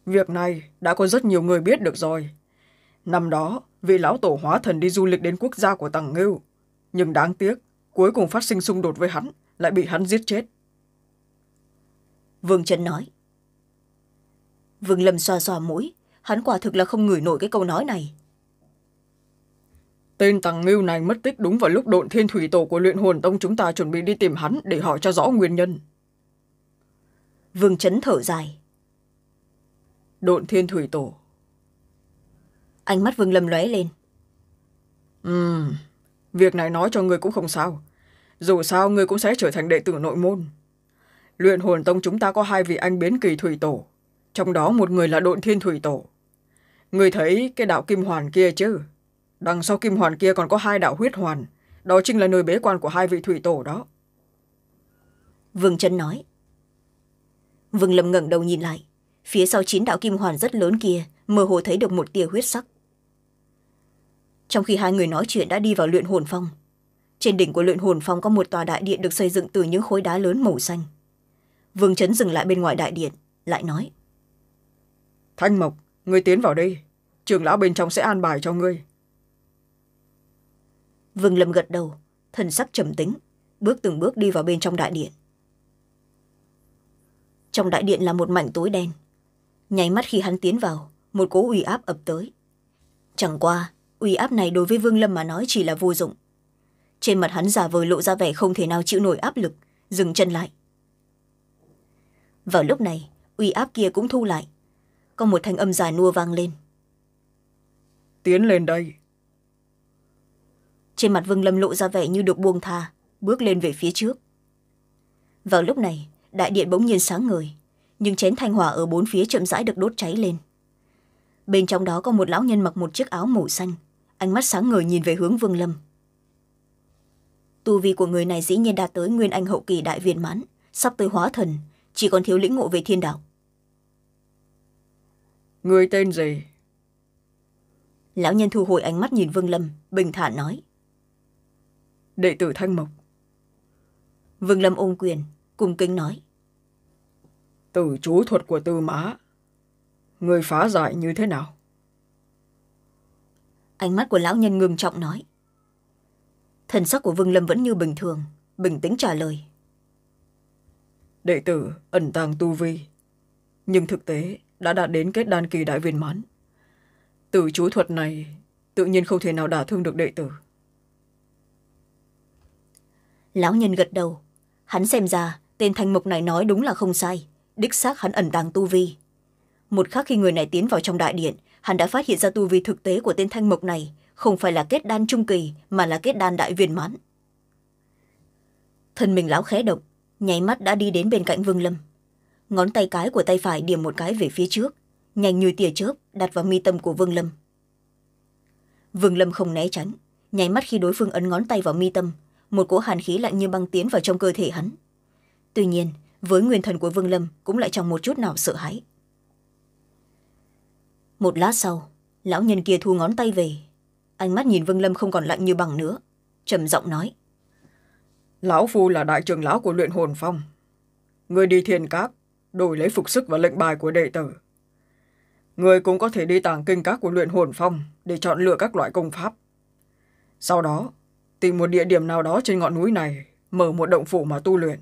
việc này đã có rất nhiều người biết được rồi năm đó vị lão tổ hóa thần đi du lịch đến quốc gia của tằng ngưu nhưng đáng tiếc cuối cùng phát sinh xung đột với hắn lại bị hắn giết chết vương trần nói vương lâm xoa xoa mũi hắn quả thực là không ngửi nổi cái câu nói này tên tằng ngưu này mất tích đúng vào lúc độn thiên thủy tổ của luyện hồn tông chúng ta chuẩn bị đi tìm hắn để hỏi cho rõ nguyên nhân vương trấn thở dài độn thiên thủy tổ ánh mắt vương lâm lóe lên ừ việc này nói cho người cũng không sao dù sao người cũng sẽ trở thành đệ tử nội môn luyện hồn tông chúng ta có hai vị anh biến kỳ thủy tổ trong đó một người là độn thiên thủy tổ người thấy cái đạo kim hoàn kia chứ đằng sau kim hoàn kia còn có hai đạo huyết hoàn đó chính là nơi bế quan của hai vị thủy tổ đó vương chân nói vương lâm ngẩng đầu nhìn lại phía sau chín đạo kim hoàn rất lớn kia mơ hồ thấy được một tia huyết sắc trong khi hai người nói chuyện đã đi vào luyện hồn phong trên đỉnh của luyện hồn phong có một tòa đại điện được xây dựng từ những khối đá lớn màu xanh vương chấn dừng lại bên ngoài đại điện lại nói thanh mộc người tiến vào đây trường lão bên trong sẽ an bài cho ngươi vương lâm gật đầu thần sắc trầm tính bước từng bước đi vào bên trong đại điện trong đại điện là một mảnh tối đen nháy mắt khi hắn tiến vào một cố uy áp ập tới chẳng qua uy áp này đối với vương lâm mà nói chỉ là vô dụng trên mặt hắn giả vờ lộ ra vẻ không thể nào chịu nổi áp lực dừng chân lại vào lúc này uy áp kia cũng thu lại có một thanh âm dài nua vang lên tiến lên đây trên mặt vương lâm lộ ra vẻ như được buông tha bước lên về phía trước vào lúc này đại điện bỗng nhiên sáng ngời nhưng chén thanh hỏa ở bốn phía chậm rãi được đốt cháy lên bên trong đó có một lão nhân mặc một chiếc áo màu xanh ánh mắt sáng ngời nhìn về hướng vương lâm tu vi của người này dĩ nhiên đạt tới nguyên anh hậu kỳ đại viên mãn sắp tới hóa thần chỉ còn thiếu lĩnh ngộ về thiên đạo người tên gì lão nhân thu hồi ánh mắt nhìn vương lâm bình thản nói đệ tử thanh mộc vương lâm ôm quyền cùng kính nói tử chú thuật của tư mã người phá giải như thế nào ánh mắt của lão nhân ngưng trọng nói thần sắc của vương lâm vẫn như bình thường bình tĩnh trả lời đệ tử ẩn tàng tu vi nhưng thực tế đã đạt đến kết đan kỳ đại viên mãn tử chú thuật này tự nhiên không thể nào đả thương được đệ tử lão nhân gật đầu hắn xem ra tên thanh mục này nói đúng là không sai đích xác hắn ẩn tàng tu vi một khắc khi người này tiến vào trong đại điện hắn đã phát hiện ra tu vi thực tế của tên thanh mộc này không phải là kết đan trung kỳ mà là kết đan đại viên mãn thân mình lão khé động nháy mắt đã đi đến bên cạnh vương lâm ngón tay cái của tay phải điểm một cái về phía trước nhanh như tia chớp đặt vào mi tâm của vương lâm vương lâm không né tránh nháy mắt khi đối phương ấn ngón tay vào mi tâm một cỗ hàn khí lạnh như băng tiến vào trong cơ thể hắn tuy nhiên với nguyên thần của vương lâm cũng lại chẳng một chút nào sợ hãi một lát sau lão nhân kia thu ngón tay về ánh mắt nhìn vương lâm không còn lạnh như bằng nữa trầm giọng nói lão phu là đại trưởng lão của luyện hồn phong người đi thiền các đổi lấy phục sức và lệnh bài của đệ tử người cũng có thể đi tàng kinh các của luyện hồn phong để chọn lựa các loại công pháp sau đó tìm một địa điểm nào đó trên ngọn núi này mở một động phủ mà tu luyện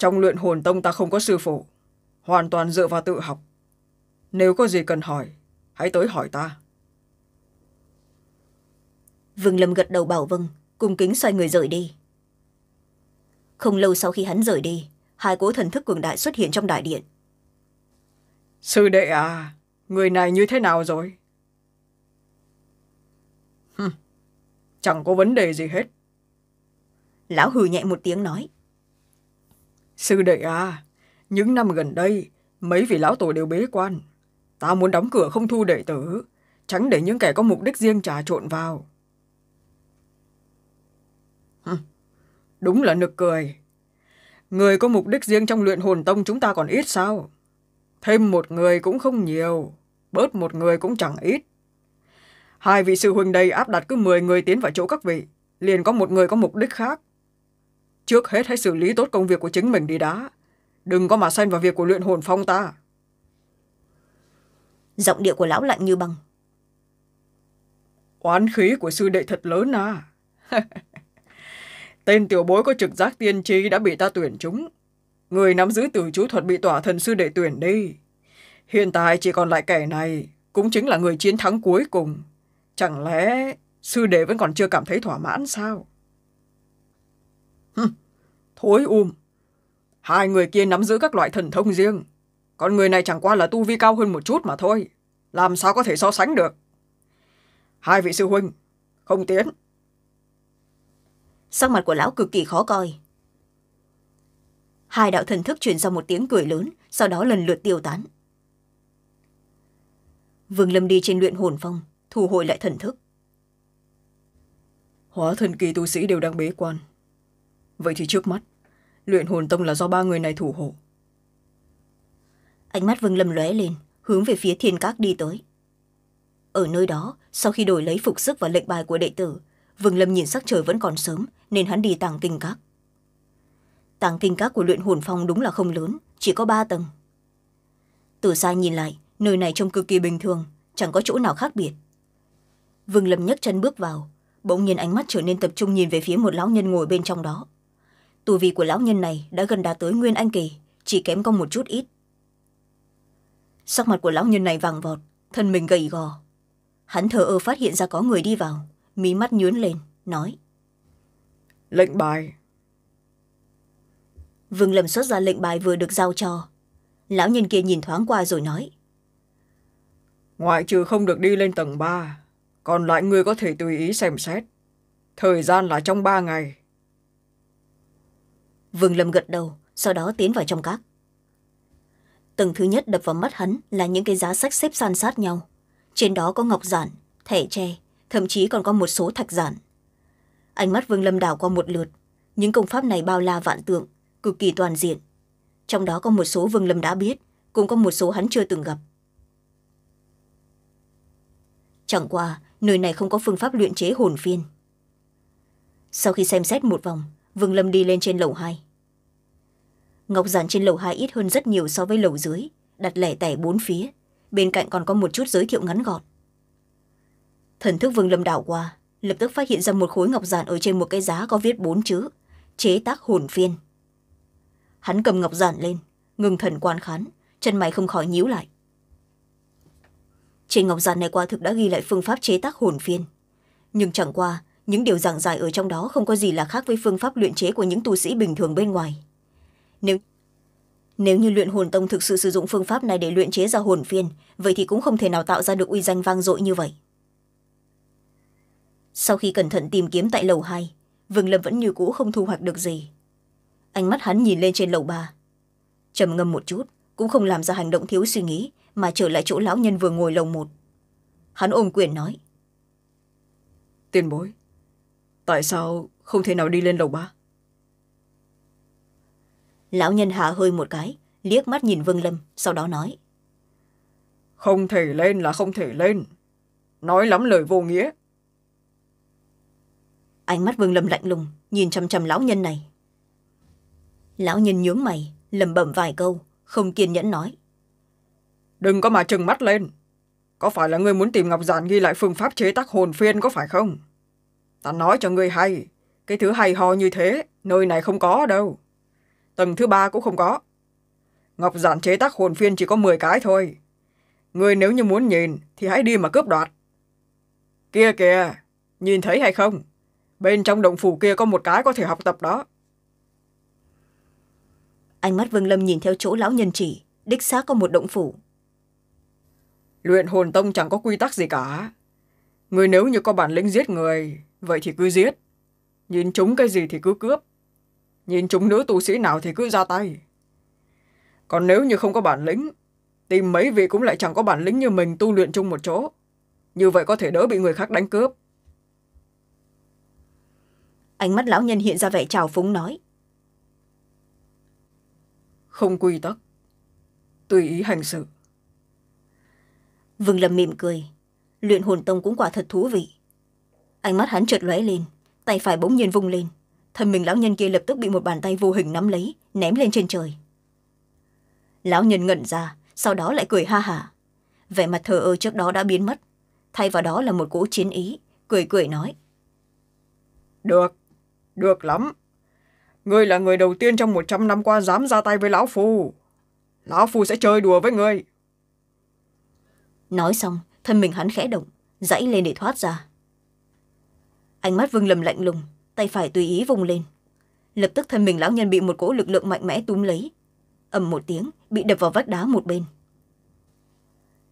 trong luyện hồn tông ta không có sư phụ hoàn toàn dựa vào tự học nếu có gì cần hỏi hãy tới hỏi ta vương lâm gật đầu bảo vâng cùng kính xoay người rời đi không lâu sau khi hắn rời đi hai cố thần thức cường đại xuất hiện trong đại điện sư đệ à người này như thế nào rồi Hừm, chẳng có vấn đề gì hết lão hừ nhẹ một tiếng nói Sư đệ à, những năm gần đây, mấy vị lão tổ đều bế quan. Ta muốn đóng cửa không thu đệ tử, tránh để những kẻ có mục đích riêng trà trộn vào. đúng là nực cười. Người có mục đích riêng trong luyện hồn tông chúng ta còn ít sao? Thêm một người cũng không nhiều, bớt một người cũng chẳng ít. Hai vị sư huynh đây áp đặt cứ 10 người tiến vào chỗ các vị, liền có một người có mục đích khác, trước hết hãy xử lý tốt công việc của chính mình đi đã đừng có mà xen vào việc của luyện hồn phong ta giọng điệu của lão lạnh như băng oán khí của sư đệ thật lớn à tên tiểu bối có trực giác tiên tri đã bị ta tuyển chúng người nắm giữ tử chú thuật bị tỏa thần sư đệ tuyển đi hiện tại chỉ còn lại kẻ này cũng chính là người chiến thắng cuối cùng chẳng lẽ sư đệ vẫn còn chưa cảm thấy thỏa mãn sao Thối um. Hai người kia nắm giữ các loại thần thông riêng. Còn người này chẳng qua là tu vi cao hơn một chút mà thôi. Làm sao có thể so sánh được? Hai vị sư huynh, không tiến. Sắc mặt của lão cực kỳ khó coi. Hai đạo thần thức truyền ra một tiếng cười lớn, sau đó lần lượt tiêu tán. Vương Lâm đi trên luyện hồn phong, thu hồi lại thần thức. Hóa thần kỳ tu sĩ đều đang bế quan, vậy thì trước mắt luyện hồn tông là do ba người này thủ hộ ánh mắt vương lâm lóe lên hướng về phía thiên các đi tới ở nơi đó sau khi đổi lấy phục sức và lệnh bài của đệ tử vương lâm nhìn sắc trời vẫn còn sớm nên hắn đi tàng kinh các tàng kinh các của luyện hồn phong đúng là không lớn chỉ có ba tầng từ xa nhìn lại nơi này trông cực kỳ bình thường chẳng có chỗ nào khác biệt vương lâm nhấc chân bước vào bỗng nhiên ánh mắt trở nên tập trung nhìn về phía một lão nhân ngồi bên trong đó tù vị của lão nhân này đã gần đạt tới nguyên anh kỳ chỉ kém có một chút ít sắc mặt của lão nhân này vàng vọt thân mình gầy gò hắn thờ ơ phát hiện ra có người đi vào mí mắt nhướn lên nói lệnh bài vương lâm xuất ra lệnh bài vừa được giao cho lão nhân kia nhìn thoáng qua rồi nói ngoại trừ không được đi lên tầng ba còn lại người có thể tùy ý xem xét thời gian là trong ba ngày vương lâm gật đầu sau đó tiến vào trong các tầng thứ nhất đập vào mắt hắn là những cái giá sách xếp san sát nhau trên đó có ngọc giản thẻ tre thậm chí còn có một số thạch giản ánh mắt vương lâm đảo qua một lượt những công pháp này bao la vạn tượng cực kỳ toàn diện trong đó có một số vương lâm đã biết cũng có một số hắn chưa từng gặp chẳng qua nơi này không có phương pháp luyện chế hồn phiên sau khi xem xét một vòng vương lâm đi lên trên lầu hai ngọc giản trên lầu hai ít hơn rất nhiều so với lầu dưới đặt lẻ tẻ bốn phía bên cạnh còn có một chút giới thiệu ngắn gọn thần thức vương lâm đảo qua lập tức phát hiện ra một khối ngọc giản ở trên một cái giá có viết bốn chữ chế tác hồn phiên hắn cầm ngọc giản lên ngừng thần quan khán chân mày không khỏi nhíu lại trên ngọc giản này qua thực đã ghi lại phương pháp chế tác hồn phiên nhưng chẳng qua những điều giảng giải ở trong đó không có gì là khác với phương pháp luyện chế của những tu sĩ bình thường bên ngoài nếu nếu như luyện hồn tông thực sự sử dụng phương pháp này để luyện chế ra hồn phiên vậy thì cũng không thể nào tạo ra được uy danh vang dội như vậy sau khi cẩn thận tìm kiếm tại lầu hai vương lâm vẫn như cũ không thu hoạch được gì ánh mắt hắn nhìn lên trên lầu ba trầm ngâm một chút cũng không làm ra hành động thiếu suy nghĩ mà trở lại chỗ lão nhân vừa ngồi lầu một hắn ôm quyền nói tiền bối tại sao không thể nào đi lên lầu ba lão nhân hạ hơi một cái liếc mắt nhìn vương lâm sau đó nói không thể lên là không thể lên nói lắm lời vô nghĩa ánh mắt vương lâm lạnh lùng nhìn chăm chăm lão nhân này lão nhân nhướng mày lầm bẩm vài câu không kiên nhẫn nói đừng có mà trừng mắt lên có phải là người muốn tìm ngọc giản ghi lại phương pháp chế tác hồn phiên có phải không ta nói cho ngươi hay cái thứ hay ho như thế nơi này không có đâu tầng thứ ba cũng không có ngọc giản chế tác hồn phiên chỉ có m cái thôi ngươi nếu như muốn nhìn thì hãy đi mà cướp đoạt kia kìa nhìn thấy hay không bên trong động phủ kia có một cái có thể học tập đó ánh mắt vương lâm nhìn theo chỗ lão nhân chỉ đích xác có một động phủ luyện hồn tông chẳng có quy tắc gì cả Người nếu như có bản lĩnh giết người, vậy thì cứ giết. Nhìn chúng cái gì thì cứ cướp. Nhìn chúng nữ tu sĩ nào thì cứ ra tay. Còn nếu như không có bản lĩnh, tìm mấy vị cũng lại chẳng có bản lĩnh như mình tu luyện chung một chỗ. Như vậy có thể đỡ bị người khác đánh cướp. Ánh mắt lão nhân hiện ra vẻ trào phúng nói. Không quy tắc. Tùy ý hành sự. Vương Lâm mỉm cười luyện hồn tông cũng quả thật thú vị ánh mắt hắn chợt lóe lên tay phải bỗng nhiên vung lên thân mình lão nhân kia lập tức bị một bàn tay vô hình nắm lấy ném lên trên trời lão nhân ngẩn ra sau đó lại cười ha hả vẻ mặt thờ ơ trước đó đã biến mất thay vào đó là một cỗ chiến ý cười cười nói được được lắm ngươi là người đầu tiên trong một trăm năm qua dám ra tay với lão phu lão phu sẽ chơi đùa với ngươi nói xong thân mình hắn khẽ động dãy lên để thoát ra ánh mắt vương lầm lạnh lùng tay phải tùy ý vùng lên lập tức thân mình lão nhân bị một cỗ lực lượng mạnh mẽ túm lấy ầm một tiếng bị đập vào vách đá một bên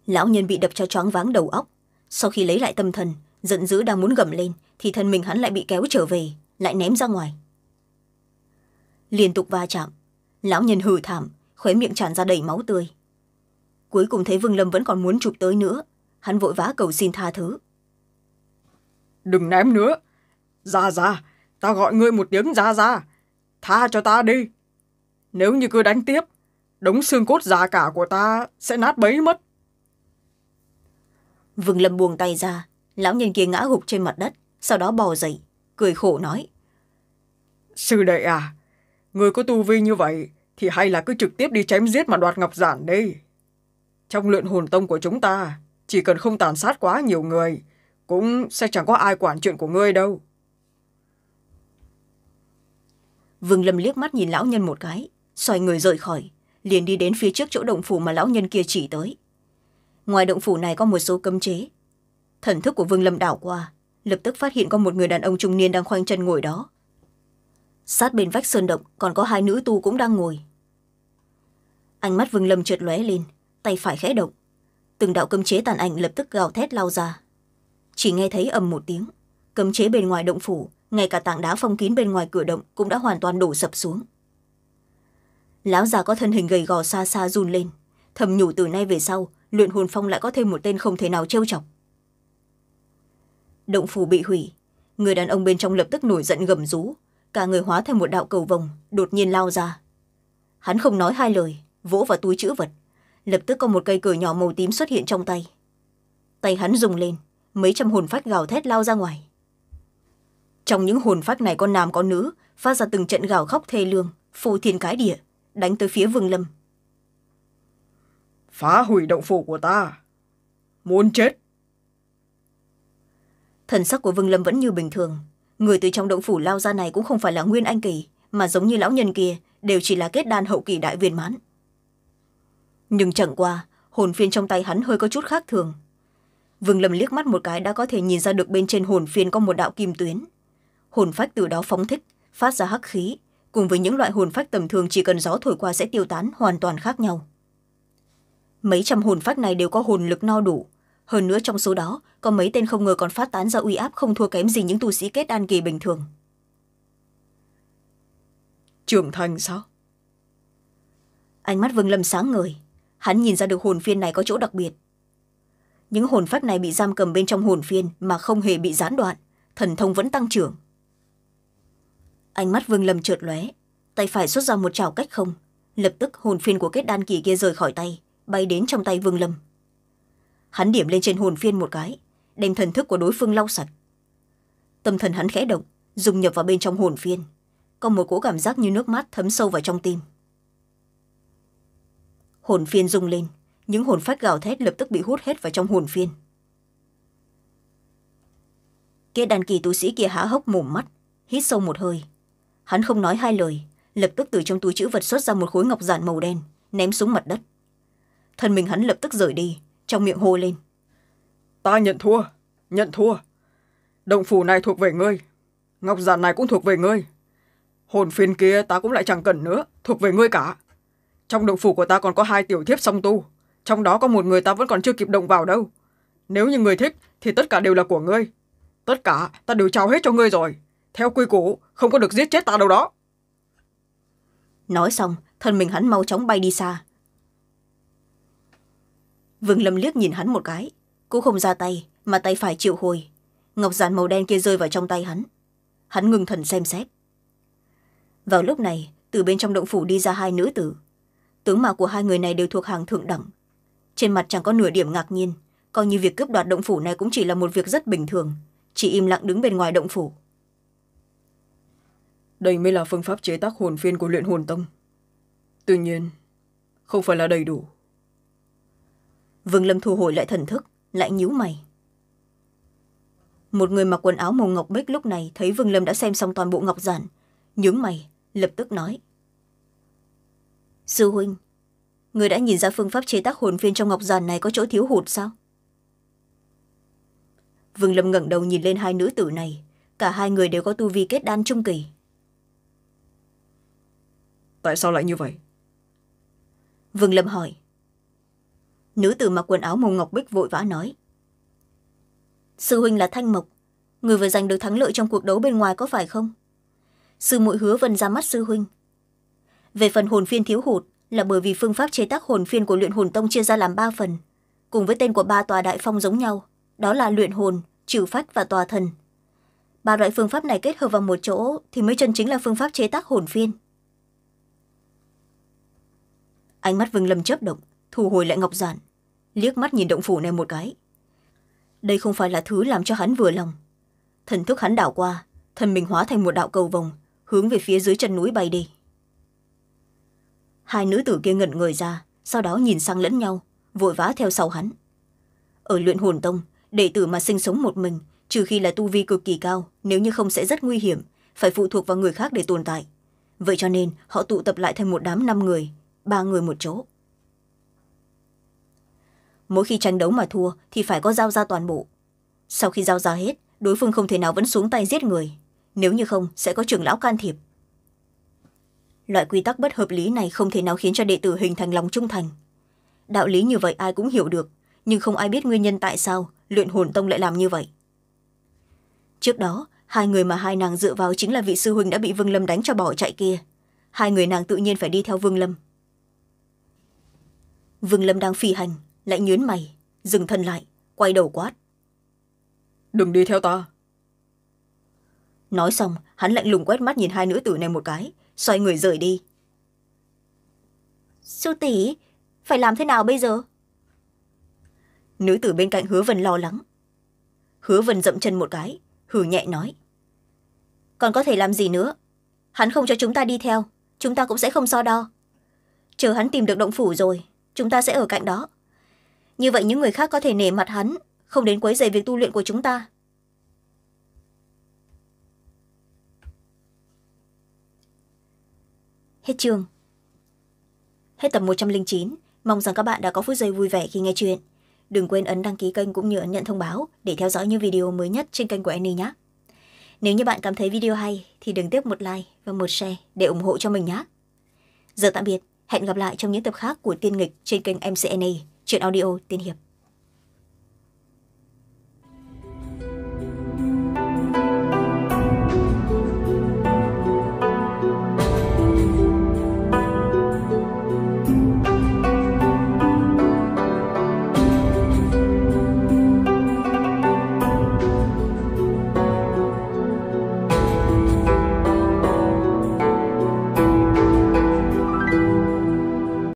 lão nhân bị đập cho choáng váng đầu óc sau khi lấy lại tâm thần giận dữ đang muốn gầm lên thì thân mình hắn lại bị kéo trở về lại ném ra ngoài liên tục va chạm lão nhân hừ thảm khóe miệng tràn ra đầy máu tươi cuối cùng thấy vương lâm vẫn còn muốn chụp tới nữa hắn vội vã cầu xin tha thứ đừng ném nữa ra ra ta gọi ngươi một tiếng ra ra tha cho ta đi nếu như cứ đánh tiếp đống xương cốt già cả của ta sẽ nát bấy mất vừng lâm buông tay ra lão nhân kia ngã gục trên mặt đất sau đó bò dậy cười khổ nói sư đệ à người có tu vi như vậy thì hay là cứ trực tiếp đi chém giết mà đoạt ngọc giản đi trong luyện hồn tông của chúng ta chỉ cần không tàn sát quá nhiều người cũng sẽ chẳng có ai quản chuyện của ngươi đâu vương lâm liếc mắt nhìn lão nhân một cái xoay người rời khỏi liền đi đến phía trước chỗ động phủ mà lão nhân kia chỉ tới ngoài động phủ này có một số cấm chế thần thức của vương lâm đảo qua lập tức phát hiện có một người đàn ông trung niên đang khoanh chân ngồi đó sát bên vách sơn động còn có hai nữ tu cũng đang ngồi ánh mắt vương lâm trượt lóe lên tay phải khẽ động từng đạo cấm chế tàn ảnh lập tức gào thét lao ra chỉ nghe thấy ầm một tiếng cấm chế bên ngoài động phủ ngay cả tảng đá phong kín bên ngoài cửa động cũng đã hoàn toàn đổ sập xuống lão già có thân hình gầy gò xa xa run lên thầm nhủ từ nay về sau luyện hồn phong lại có thêm một tên không thể nào trêu chọc động phủ bị hủy người đàn ông bên trong lập tức nổi giận gầm rú cả người hóa thành một đạo cầu vồng đột nhiên lao ra hắn không nói hai lời vỗ vào túi chữ vật lập tức có một cây cửa nhỏ màu tím xuất hiện trong tay tay hắn dùng lên mấy trăm hồn phách gào thét lao ra ngoài trong những hồn phách này có nam có nữ phát ra từng trận gào khóc thê lương phù thiên cái địa đánh tới phía vương lâm phá hủy động phủ của ta muốn chết thần sắc của vương lâm vẫn như bình thường người từ trong động phủ lao ra này cũng không phải là nguyên anh kỳ mà giống như lão nhân kia đều chỉ là kết đan hậu kỳ đại viên mãn nhưng chẳng qua hồn phiên trong tay hắn hơi có chút khác thường vương lâm liếc mắt một cái đã có thể nhìn ra được bên trên hồn phiên có một đạo kim tuyến hồn phách từ đó phóng thích phát ra hắc khí cùng với những loại hồn phách tầm thường chỉ cần gió thổi qua sẽ tiêu tán hoàn toàn khác nhau mấy trăm hồn phách này đều có hồn lực no đủ hơn nữa trong số đó có mấy tên không ngờ còn phát tán ra uy áp không thua kém gì những tu sĩ kết an kỳ bình thường trưởng thành sao ánh mắt vương lâm sáng ngời hắn nhìn ra được hồn phiên này có chỗ đặc biệt những hồn phách này bị giam cầm bên trong hồn phiên mà không hề bị gián đoạn thần thông vẫn tăng trưởng ánh mắt vương lâm trượt lóe tay phải xuất ra một trào cách không lập tức hồn phiên của kết đan kỳ kia rời khỏi tay bay đến trong tay vương lâm hắn điểm lên trên hồn phiên một cái đem thần thức của đối phương lau sạch tâm thần hắn khẽ động dùng nhập vào bên trong hồn phiên có một cỗ cảm giác như nước mát thấm sâu vào trong tim hồn phiên rung lên những hồn phách gào thét lập tức bị hút hết vào trong hồn phiên kia đàn kỳ tu sĩ kia há hốc mồm mắt hít sâu một hơi hắn không nói hai lời lập tức từ trong túi chữ vật xuất ra một khối ngọc giản màu đen ném xuống mặt đất thân mình hắn lập tức rời đi trong miệng hô lên ta nhận thua nhận thua động phủ này thuộc về ngươi ngọc giản này cũng thuộc về ngươi hồn phiên kia ta cũng lại chẳng cần nữa thuộc về ngươi cả trong động phủ của ta còn có hai tiểu thiếp song tu trong đó có một người ta vẫn còn chưa kịp động vào đâu nếu như người thích thì tất cả đều là của ngươi tất cả ta đều trao hết cho ngươi rồi theo quy củ không có được giết chết ta đâu đó nói xong thân mình hắn mau chóng bay đi xa vương lâm liếc nhìn hắn một cái cũng không ra tay mà tay phải chịu hồi ngọc giàn màu đen kia rơi vào trong tay hắn hắn ngừng thần xem xét vào lúc này từ bên trong động phủ đi ra hai nữ tử tướng mạo của hai người này đều thuộc hàng thượng đẳng trên mặt chẳng có nửa điểm ngạc nhiên coi như việc cướp đoạt động phủ này cũng chỉ là một việc rất bình thường chỉ im lặng đứng bên ngoài động phủ đây mới là phương pháp chế tác hồn phiên của luyện hồn tông tuy nhiên không phải là đầy đủ vương lâm thu hồi lại thần thức lại nhíu mày một người mặc quần áo màu ngọc bích lúc này thấy vương lâm đã xem xong toàn bộ ngọc giản nhướng mày lập tức nói sư huynh người đã nhìn ra phương pháp chế tác hồn phiên trong ngọc giản này có chỗ thiếu hụt sao vương lâm ngẩng đầu nhìn lên hai nữ tử này cả hai người đều có tu vi kết đan trung kỳ tại sao lại như vậy vương lâm hỏi nữ tử mặc quần áo màu ngọc bích vội vã nói sư huynh là thanh mộc người vừa giành được thắng lợi trong cuộc đấu bên ngoài có phải không sư Mụi hứa vân ra mắt sư huynh về phần hồn phiên thiếu hụt là bởi vì phương pháp chế tác hồn phiên của luyện hồn tông chia ra làm ba phần cùng với tên của ba tòa đại phong giống nhau đó là luyện hồn trừ phách và tòa thần ba loại phương pháp này kết hợp vào một chỗ thì mới chân chính là phương pháp chế tác hồn phiên ánh mắt vương lâm chớp động thu hồi lại ngọc giản liếc mắt nhìn động phủ này một cái đây không phải là thứ làm cho hắn vừa lòng thần thức hắn đảo qua thần mình hóa thành một đạo cầu vòng hướng về phía dưới chân núi bay đi hai nữ tử kia ngẩn người ra sau đó nhìn sang lẫn nhau vội vã theo sau hắn ở luyện hồn tông đệ tử mà sinh sống một mình trừ khi là tu vi cực kỳ cao nếu như không sẽ rất nguy hiểm phải phụ thuộc vào người khác để tồn tại vậy cho nên họ tụ tập lại thành một đám năm người ba người một chỗ mỗi khi tranh đấu mà thua thì phải có giao ra toàn bộ sau khi giao ra hết đối phương không thể nào vẫn xuống tay giết người nếu như không sẽ có trưởng lão can thiệp loại quy tắc bất hợp lý này không thể nào khiến cho đệ tử hình thành lòng trung thành đạo lý như vậy ai cũng hiểu được nhưng không ai biết nguyên nhân tại sao luyện hồn tông lại làm như vậy trước đó hai người mà hai nàng dựa vào chính là vị sư huynh đã bị vương lâm đánh cho bỏ chạy kia hai người nàng tự nhiên phải đi theo vương lâm vương lâm đang phi hành lại nhớn mày dừng thân lại quay đầu quát đừng đi theo ta nói xong hắn lạnh lùng quét mắt nhìn hai nữ tử này một cái xoay người rời đi sư tỷ phải làm thế nào bây giờ nữ tử bên cạnh hứa vân lo lắng hứa vân dậm chân một cái hử nhẹ nói còn có thể làm gì nữa hắn không cho chúng ta đi theo chúng ta cũng sẽ không so đo chờ hắn tìm được động phủ rồi chúng ta sẽ ở cạnh đó như vậy những người khác có thể nể mặt hắn không đến quấy dày việc tu luyện của chúng ta hết chương hết tập một trăm linh chín mong rằng các bạn đã có phút giây vui vẻ khi nghe chuyện đừng quên ấn đăng ký kênh cũng như ấn nhận thông báo để theo dõi những video mới nhất trên kênh của Annie nhé nếu như bạn cảm thấy video hay thì đừng tiếp một like và một share để ủng hộ cho mình nhé giờ tạm biệt hẹn gặp lại trong những tập khác của tiên nghịch trên kênh mcna chuyện audio tiên hiệp